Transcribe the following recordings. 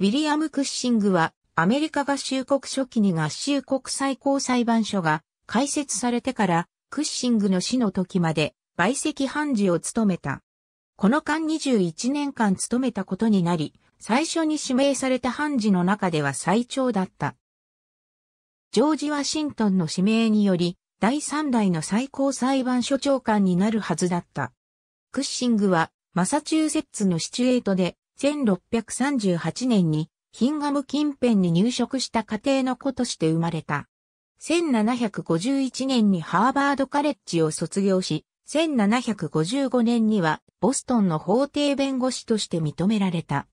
ウィリアム・クッシングは、アメリカ合衆国初期に合衆国最高裁判所が開設されてから、クッシングの死の時まで、売席判事を務めた。この間21年間務めたことになり、最初に指名された判事の中では最長だった。ジョージ・ワシントンの指名により、第3代の最高裁判所長官になるはずだった。クッシングは、マサチューセッツのシチュエートで、1638年にヒンガム近辺に入植した家庭の子として生まれた。1751年にハーバードカレッジを卒業し、1755年にはボストンの法廷弁護士として認められた。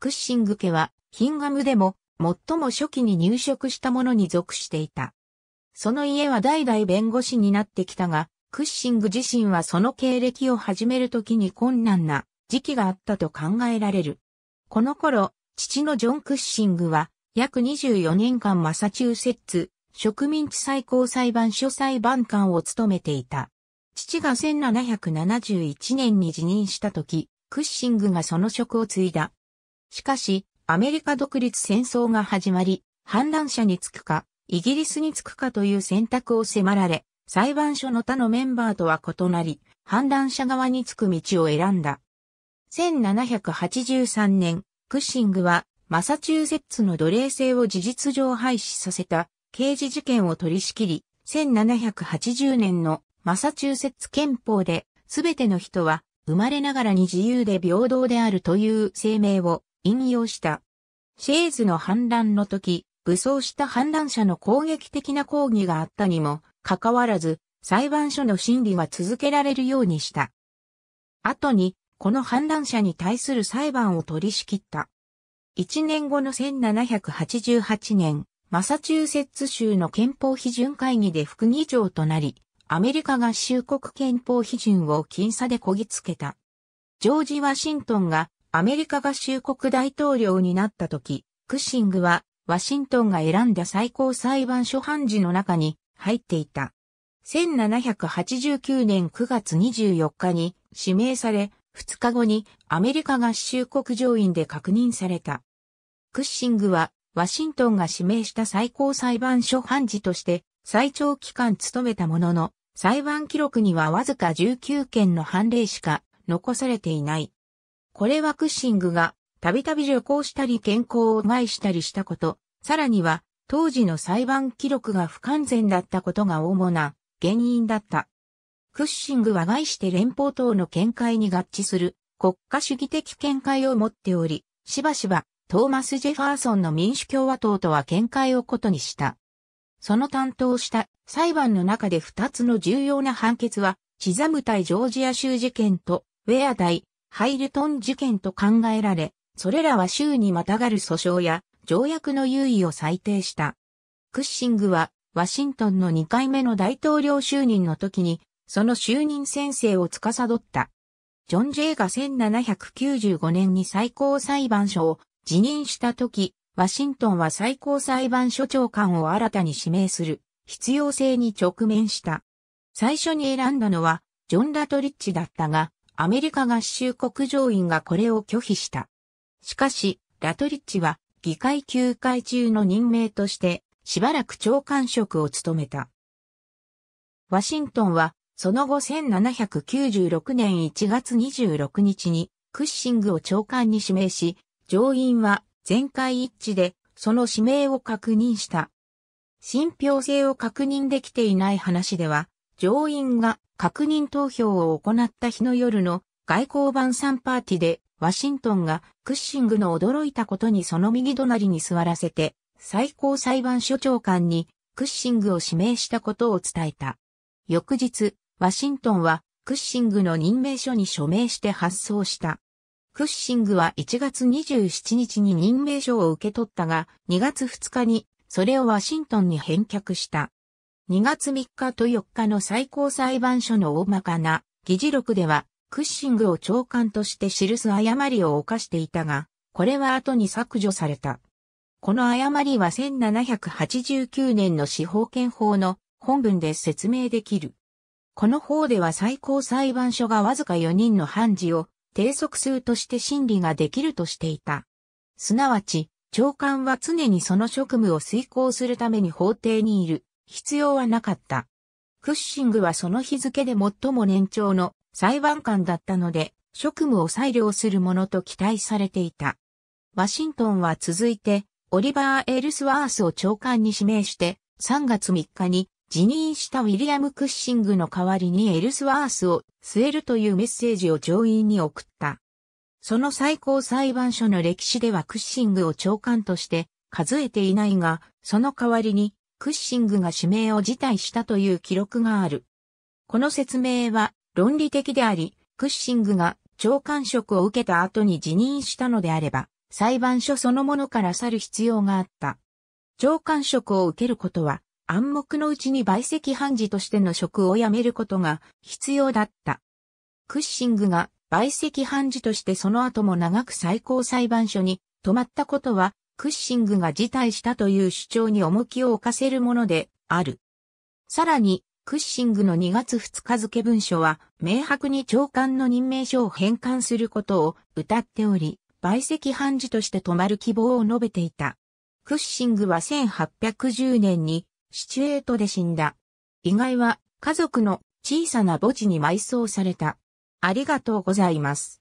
クッシング家はヒンガムでも最も初期に入植した者に属していた。その家は代々弁護士になってきたが、クッシング自身はその経歴を始めるときに困難な時期があったと考えられる。この頃、父のジョン・クッシングは、約24年間マサチューセッツ、植民地最高裁判所裁判官を務めていた。父が1771年に辞任した時、クッシングがその職を継いだ。しかし、アメリカ独立戦争が始まり、反乱者につくか、イギリスにつくかという選択を迫られ、裁判所の他のメンバーとは異なり、反乱者側につく道を選んだ。1783年、クッシングはマサチューセッツの奴隷制を事実上廃止させた刑事事件を取り仕切り、1780年のマサチューセッツ憲法で、すべての人は生まれながらに自由で平等であるという声明を引用した。シェーズの反乱の時、武装した反乱者の攻撃的な抗議があったにも、かかわらず、裁判所の審理は続けられるようにした。後に、この反乱者に対する裁判を取り仕切った。1年後の1788年、マサチューセッツ州の憲法批准会議で副議長となり、アメリカ合衆国憲法批准を僅差でこぎつけた。ジョージ・ワシントンがアメリカ合衆国大統領になった時、クッシングはワシントンが選んだ最高裁判所判事の中に入っていた。1789年9月24日に指名され、2日後にアメリカ合衆国上院で確認された。クッシングは、ワシントンが指名した最高裁判所判事として最長期間務めたものの、裁判記録にはわずか19件の判例しか残されていない。これはクッシングがたびたび旅行したり健康を害したりしたこと、さらには当時の裁判記録が不完全だったことが主な原因だった。クッシングは外して連邦党の見解に合致する国家主義的見解を持っており、しばしばトーマス・ジェファーソンの民主共和党とは見解を異にした。その担当した裁判の中で2つの重要な判決は、チザム対ジョージア州事件とウェア対ハイルトン事件と考えられ、それらは州にまたがる訴訟や条約の優位を裁定した。クッシングはワシントンの2回目の大統領就任の時にその就任先生を司った。ジョン・ジェイが1795年に最高裁判所を辞任した時、ワシントンは最高裁判所長官を新たに指名する必要性に直面した。最初に選んだのはジョン・ラトリッチだったが、アメリカ合衆国上院がこれを拒否した。しかし、ラトリッチは議会休会中の任命としてしばらく長官職を務めた。ワシントンはその後1796年1月26日にクッシングを長官に指名し、上院は全会一致でその指名を確認した。信憑性を確認できていない話では、上院が確認投票を行った日の夜の外交版3パーティで、ワシントンがクッシングの驚いたことにその右隣に座らせて、最高裁判所長官にクッシングを指名したことを伝えた。翌日、ワシントンはクッシングの任命書に署名して発送した。クッシングは1月27日に任命書を受け取ったが、2月2日にそれをワシントンに返却した。2月3日と4日の最高裁判所の大まかな議事録では、クッシングを長官として記す誤りを犯していたが、これは後に削除された。この誤りは1789年の司法権法の本文で説明できる。この法では最高裁判所がわずか4人の判事を定速数として審理ができるとしていた。すなわち、長官は常にその職務を遂行するために法廷にいる必要はなかった。クッシングはその日付で最も年長の裁判官だったので、職務を裁量するものと期待されていた。ワシントンは続いて、オリバー・エルスワースを長官に指名して、3月3日に辞任したウィリアム・クッシングの代わりにエルスワースを据えるというメッセージを上院に送った。その最高裁判所の歴史ではクッシングを長官として数えていないが、その代わりにクッシングが指名を辞退したという記録がある。この説明は論理的であり、クッシングが長官職を受けた後に辞任したのであれば、裁判所そのものから去る必要があった。長官職を受けることは、暗黙のうちに売席判事としての職を辞めることが必要だった。クッシングが売席判事としてその後も長く最高裁判所に止まったことは、クッシングが辞退したという主張に重きを置かせるものである。さらに、クッシングの2月2日付文書は、明白に長官の任命書を返還することを謳っており、売席判事として止まる希望を述べていた。クッシングは1810年にシチュエートで死んだ。意外は、家族の小さな墓地に埋葬された。ありがとうございます。